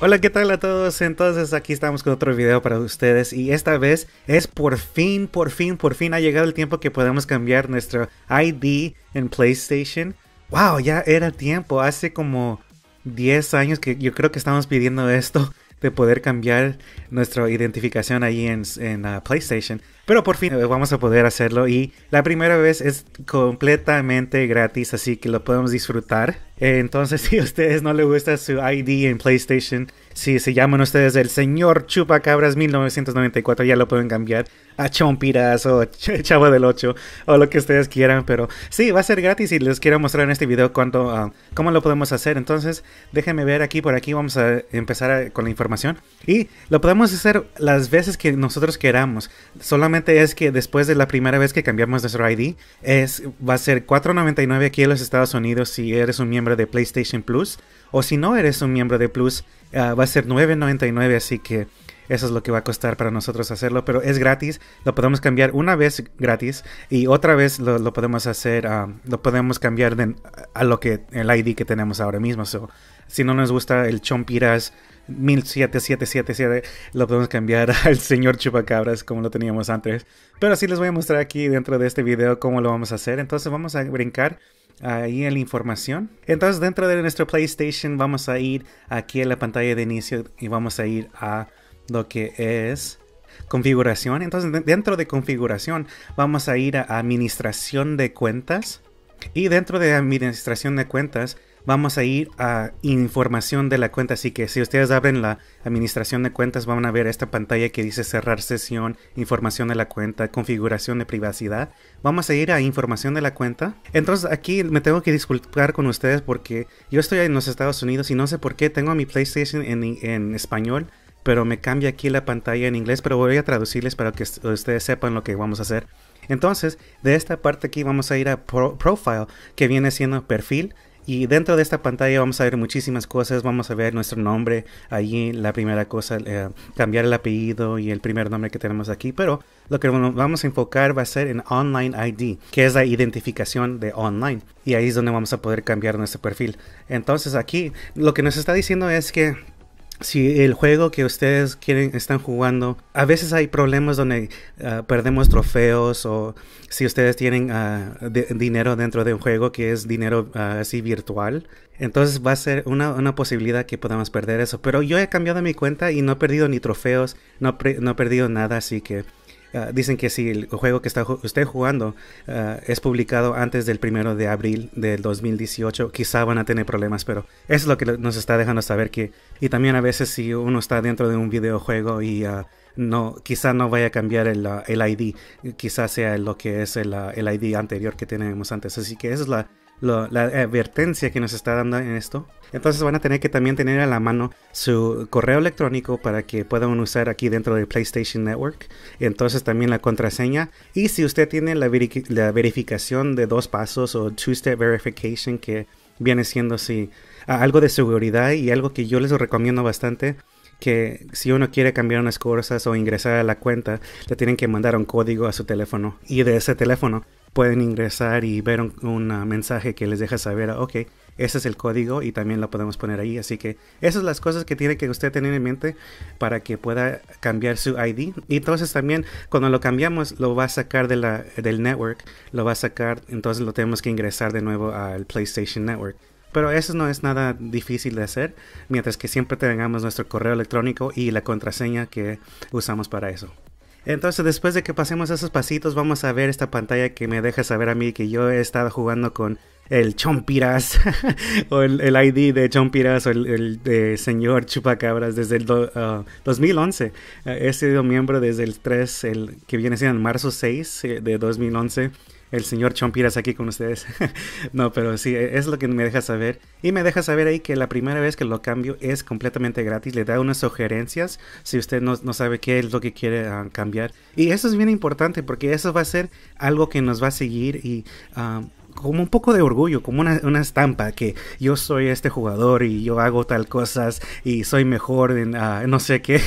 Hola, ¿qué tal a todos? Entonces aquí estamos con otro video para ustedes y esta vez es por fin, por fin, por fin ha llegado el tiempo que podemos cambiar nuestro ID en PlayStation. ¡Wow! Ya era tiempo, hace como 10 años que yo creo que estamos pidiendo esto de poder cambiar nuestra identificación ahí en, en PlayStation. Pero por fin eh, vamos a poder hacerlo y la primera vez es completamente gratis, así que lo podemos disfrutar. Eh, entonces, si a ustedes no les gusta su ID en PlayStation, si se llaman ustedes el señor Chupacabras 1994, ya lo pueden cambiar a Chompiras o Chavo del 8 o lo que ustedes quieran. Pero sí, va a ser gratis y les quiero mostrar en este video cuánto, ah, cómo lo podemos hacer. Entonces, déjenme ver aquí por aquí, vamos a empezar eh, con la información. Y lo podemos hacer las veces que nosotros queramos. Solamente es que después de la primera vez que cambiamos nuestro ID, es, va a ser $4.99 aquí en los Estados Unidos si eres un miembro de PlayStation Plus. O si no eres un miembro de Plus, ah, va a ser $9.99, así que eso es lo que va a costar para nosotros hacerlo, pero es gratis, lo podemos cambiar una vez gratis y otra vez lo, podemos hacer, ah, lo podemos cambiar a lo que el ID que tenemos ahora mismo. si no nos gusta el Chompiras 17777, lo podemos cambiar al señor Chupacabras como lo teníamos antes. Pero sí les voy a mostrar aquí dentro de este video cómo lo vamos a hacer. Entonces vamos a brincar ahí en la información. Entonces dentro de nuestro PlayStation vamos a ir aquí a la pantalla de inicio y vamos a ir a lo que es configuración. Entonces dentro de configuración vamos a ir a administración de cuentas. Y dentro de administración de cuentas vamos a ir a información de la cuenta. Así que si ustedes abren la administración de cuentas, van a ver esta pantalla que dice cerrar sesión, información de la cuenta, configuración de privacidad. Vamos a ir a información de la cuenta. Entonces aquí me tengo que disculpar con ustedes porque yo estoy en los Estados Unidos y no sé por qué tengo mi PlayStation en, español pero me cambia aquí la pantalla en inglés, pero voy a traducirles para que ustedes sepan lo que vamos a hacer. Entonces, de esta parte aquí vamos a ir a Profile, que viene siendo perfil. Y dentro de esta pantalla vamos a ver muchísimas cosas. Vamos a ver nuestro nombre. Allí la primera cosa, eh, cambiar el apellido y el primer nombre que tenemos aquí. Pero lo que vamos a enfocar va a ser en Online ID, que es la identificación de online. Y ahí es donde vamos a poder cambiar nuestro perfil. Entonces aquí lo que nos está diciendo es que si el juego que ustedes quieren están jugando, a veces hay problemas donde ah, perdemos trofeos o si ustedes tienen ah, dinero dentro de un juego que es dinero ah, así virtual, entonces va a ser una, posibilidad que podamos perder eso. Pero yo he cambiado mi cuenta y no he perdido ni trofeos, no, no he perdido nada, así que Ah, dicen que si el juego que está usted jugando ah, es publicado antes del primero de abril del 2018, quizá van a tener problemas, pero eso es lo que nos está dejando saber que, y también a veces si uno está dentro de un videojuego y ah, no, quizá no vaya a cambiar el, el ID, quizá sea lo que es el, el ID anterior que tenemos antes, así que esa es la, la advertencia que nos está dando en esto. Entonces van a tener que también tener a la mano su correo electrónico para que puedan usar aquí dentro de PlayStation Network. Entonces también la contraseña. Y si usted tiene la, verificación de dos pasos o two-step verification que viene siendo algo de seguridad y algo que yo les recomiendo bastante que si uno quiere cambiar unas cosas o ingresar a la cuenta, le tienen que mandar un código a su teléfono. Y de ese teléfono pueden ingresar y ver un, ah, mensaje que les deja saber, ok, ese es el código y también lo podemos poner ahí. Así que esas son las cosas que tiene que usted tener en mente para que pueda cambiar su ID. Y entonces también cuando lo cambiamos lo va a sacar del network, lo va a sacar, entonces lo tenemos que ingresar de nuevo al PlayStation Network. Pero eso no es nada difícil de hacer, mientras que siempre tengamos nuestro correo electrónico y la contraseña que usamos para eso. Entonces, después de que pasemos esos pasitos, vamos a ver esta pantalla que me deja saber a mí que yo he estado jugando con el Chompiras o el, el, ID de Chompiras o el, de señor Chupacabras desde el 2011. Ah, eh, he sido miembro desde el 3, el que viene siendo marzo 6 eh, de 2011. El señor Chompiras aquí con ustedes. no, pero sí, e, es lo que me deja saber. Y me deja saber ahí que la primera vez que lo cambio es completamente gratis. Le da unas sugerencias si usted no, sabe qué es lo que quiere ah, cambiar. Y eso es bien importante porque eso va a ser algo que nos va a seguir y ah, como un poco de orgullo, como una, estampa que yo soy este jugador y yo hago tal cosas y soy mejor en ah, no sé qué,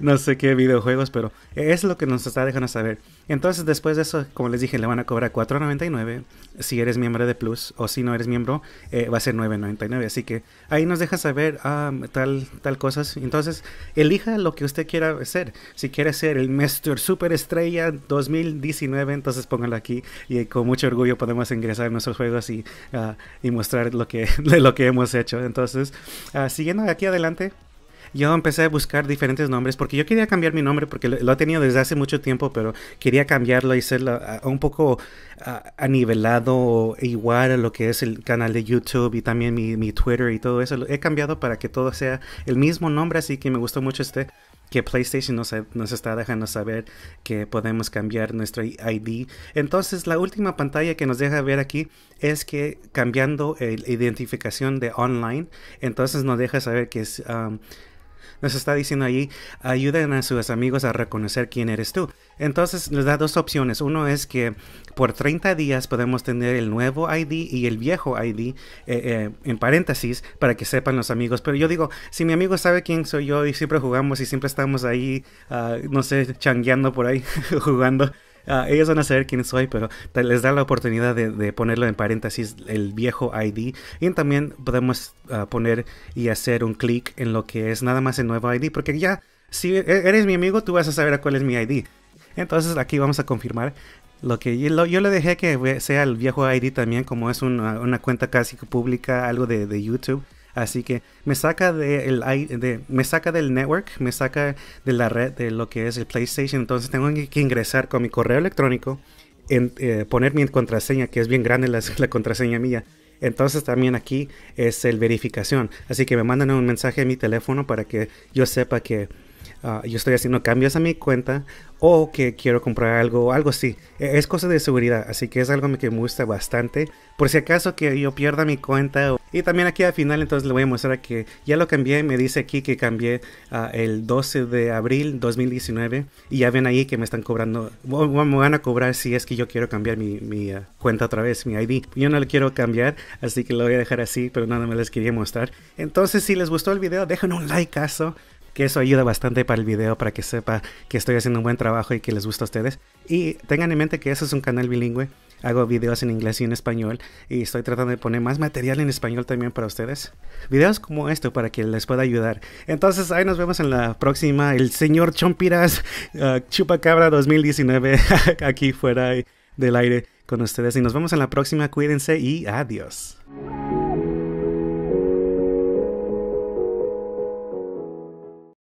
no sé qué videojuegos, pero es lo que nos está dejando saber. Entonces después de eso, como les dije, le van a cobrar 4.99 si eres miembro de Plus o si no eres miembro eh, va a ser 9.99. Así que ahí nos deja saber ah, tal, tal cosas. Entonces elija lo que usted quiera ser. Si quiere ser el Mr. Estrella 2019, entonces póngalo aquí y con mucho orgullo podemos ingresar nuestros juegos ah, y, mostrar lo que, lo que hemos hecho. Entonces, ah, siguiendo aquí adelante, yo empecé a buscar diferentes nombres porque yo quería cambiar mi nombre porque lo, he tenido desde hace mucho tiempo, pero quería cambiarlo y hacerlo ah, un poco a anivelado o igual a lo que es el canal de YouTube y también mi, Twitter y todo eso. he cambiado para que todo sea el mismo nombre, así que me gustó mucho este PlayStation nos, está dejando saber que podemos cambiar nuestro ID. Entonces la última pantalla que nos deja ver aquí es que cambiando la identificación de online, entonces nos deja saber que es... Um, nos está diciendo allí, ayuden a sus amigos a reconocer quién eres tú. Entonces nos da dos opciones. Uno es que por 30 días podemos tener el nuevo ID y el viejo ID eh, eh, en paréntesis para que sepan los amigos. Pero yo digo, si mi amigo sabe quién soy yo y siempre jugamos y siempre estamos ahí, ah, no sé, changueando por ahí, jugando. Ah, ellos van a saber quién soy, pero les da la oportunidad de, ponerlo en paréntesis el viejo ID. Y también podemos ah, poner y hacer un clic en lo que es nada más el nuevo ID, porque ya, si e, eres mi amigo, tú vas a saber a cuál es mi ID. Entonces aquí vamos a confirmar lo que yo, le dejé que sea el viejo ID también, como es ah, una, cuenta casi pública, algo de YouTube. Así que me saca, de me saca del network, me saca de la red de lo que es el PlayStation. Entonces tengo que ingresar con mi correo electrónico, en, eh, poner mi contraseña, que es bien grande la, la contraseña mía. Entonces también aquí es el verificación. Así que me mandan un mensaje a mi teléfono para que yo sepa que Ah, yo estoy haciendo cambios a mi cuenta o que quiero comprar algo, algo así. E-, es cosa de seguridad, así que es algo que me gusta bastante. Por si acaso que yo pierda mi cuenta. Y también aquí al final entonces le voy a mostrar que ya lo cambié. Me dice aquí que cambié ah, el 12 de abril 2019. Y ya ven ahí que me están cobrando, me van a cobrar si es que yo quiero cambiar mi, ah, cuenta otra vez, mi ID. Yo no lo quiero cambiar, así que lo voy a dejar así, pero nada me les quería mostrar. Entonces si les gustó el video, dejen un like, caso que eso ayuda bastante para el video, para que sepa que estoy haciendo un buen trabajo y que les gusta a ustedes. Y tengan en mente que eso es un canal bilingüe, hago videos en inglés y en español, y estoy tratando de poner más material en español también para ustedes. Videos como esto para que les pueda ayudar. Entonces, ahí nos vemos en la próxima. El señor Chompiras, ah, Chupacabra 2019, aquí fuera del aire con ustedes. Y nos vemos en la próxima. Cuídense y adiós.